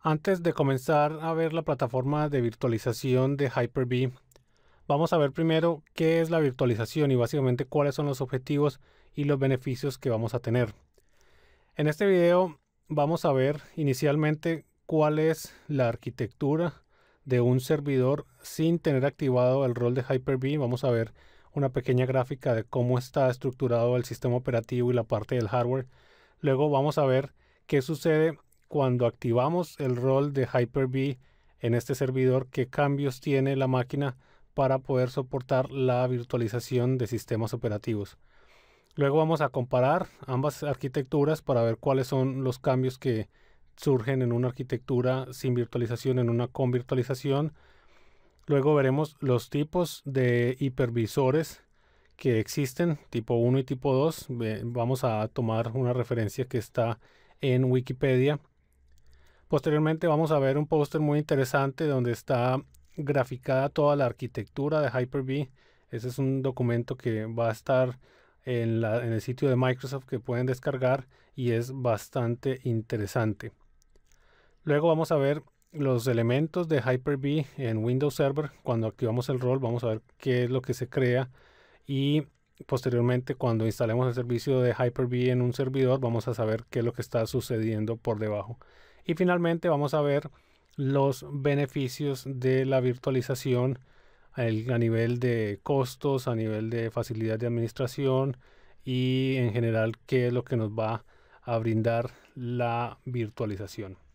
Antes de comenzar a ver la plataforma de virtualización de Hyper-V, vamos a ver primero qué es la virtualización y básicamente cuáles son los objetivos y los beneficios que vamos a tener. En este video vamos a ver inicialmente cuál es la arquitectura de un servidor sin tener activado el rol de Hyper-V. Vamos a ver una pequeña gráfica de cómo está estructurado el sistema operativo y la parte del hardware. Luego vamos a ver qué sucede cuando activamos el rol de Hyper-V en este servidor, qué cambios tiene la máquina para poder soportar la virtualización de sistemas operativos. Luego vamos a comparar ambas arquitecturas para ver cuáles son los cambios que surgen en una arquitectura sin virtualización, en una con virtualización. Luego veremos los tipos de hipervisores que existen, tipo 1 y tipo 2. Vamos a tomar una referencia que está en Wikipedia Posteriormente vamos a ver un póster muy interesante donde está graficada toda la arquitectura de Hyper-V. Ese es un documento que va a estar en, el sitio de Microsoft que pueden descargar y es bastante interesante. Luego vamos a ver los elementos de Hyper-V en Windows Server. Cuando activamos el rol vamos a ver qué es lo que se crea y posteriormente cuando instalemos el servicio de Hyper-V en un servidor vamos a saber qué es lo que está sucediendo por debajo. Y finalmente vamos a ver los beneficios de la virtualización a nivel de costos, a nivel de facilidad de administración y en general qué es lo que nos va a brindar la virtualización.